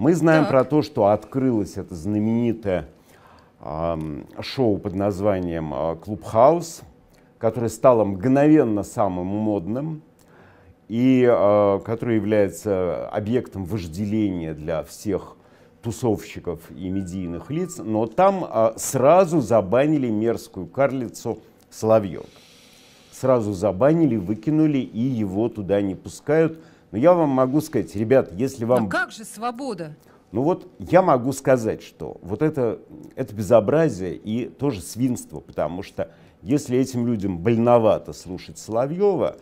Мы знаем так. про то, что открылось это знаменитое э, шоу под названием а, «Клубхаус», которое стало мгновенно самым модным и э, которое является объектом вожделения для всех тусовщиков и медийных лиц, но там э, сразу забанили мерзкую карлицу Соловьева. Сразу забанили, выкинули и его туда не пускают – но я вам могу сказать, ребят, если вам... А как же свобода? Ну вот я могу сказать, что вот это, это безобразие и тоже свинство, потому что если этим людям больновато слушать Соловьева,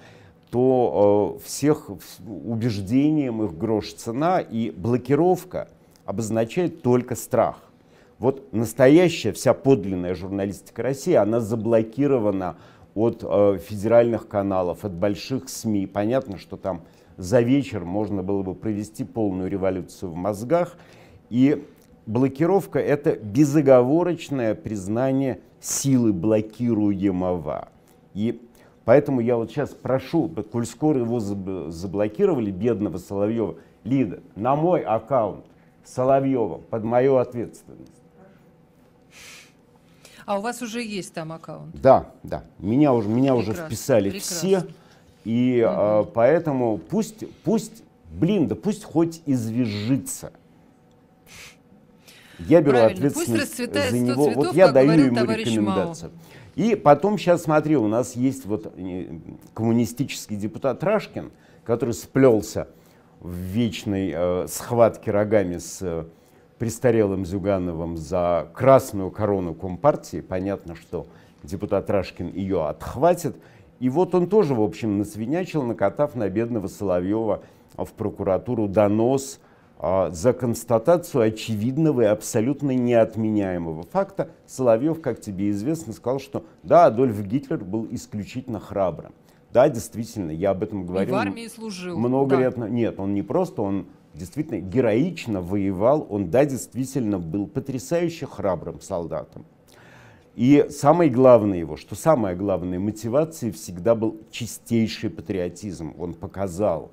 то э, всех убеждениям их грош цена, и блокировка обозначает только страх. Вот настоящая, вся подлинная журналистика России, она заблокирована от э, федеральных каналов, от больших СМИ. Понятно, что там за вечер можно было бы провести полную революцию в мозгах. И блокировка — это безоговорочное признание силы блокируемого. И поэтому я вот сейчас прошу, коль скоро его заблокировали, бедного Соловьева, Лида, на мой аккаунт Соловьева, под мою ответственность. А у вас уже есть там аккаунт? Да, да. Меня уже, меня прекрасно, уже вписали прекрасно. все. И угу. э, поэтому пусть, пусть, блин, да пусть хоть извяжется. Я беру Правильно. ответственность за него. Цветов, вот я даю ему рекомендацию. Мау. И потом сейчас смотри, у нас есть вот э, коммунистический депутат Рашкин, который сплелся в вечной э, схватке рогами с э, престарелым Зюгановым за красную корону Компартии. Понятно, что депутат Рашкин ее отхватит. И вот он тоже, в общем, насвинячил, накатав на бедного Соловьева в прокуратуру донос а, за констатацию очевидного и абсолютно неотменяемого факта. Соловьев, как тебе известно, сказал, что да, Адольф Гитлер был исключительно храбрым. Да, действительно, я об этом говорил. И в армии служил. Много да. лет. Нет, он не просто, он действительно героично воевал, он, да, действительно был потрясающе храбрым солдатом. И самое главное его, что самая главная мотивация всегда был чистейший патриотизм. Он показал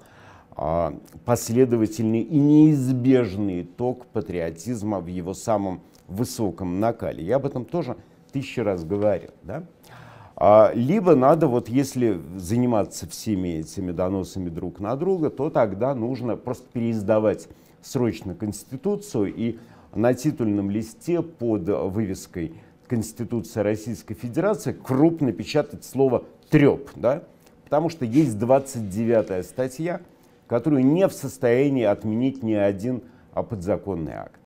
а, последовательный и неизбежный итог патриотизма в его самом высоком накале. Я об этом тоже тысячи раз говорил. Да? А, либо надо, вот если заниматься всеми этими доносами друг на друга, то тогда нужно просто переиздавать срочно Конституцию и на титульном листе под вывеской Конституция Российской Федерации крупно печатать слово «треп», да? потому что есть 29-я статья, которую не в состоянии отменить ни один а, подзаконный акт.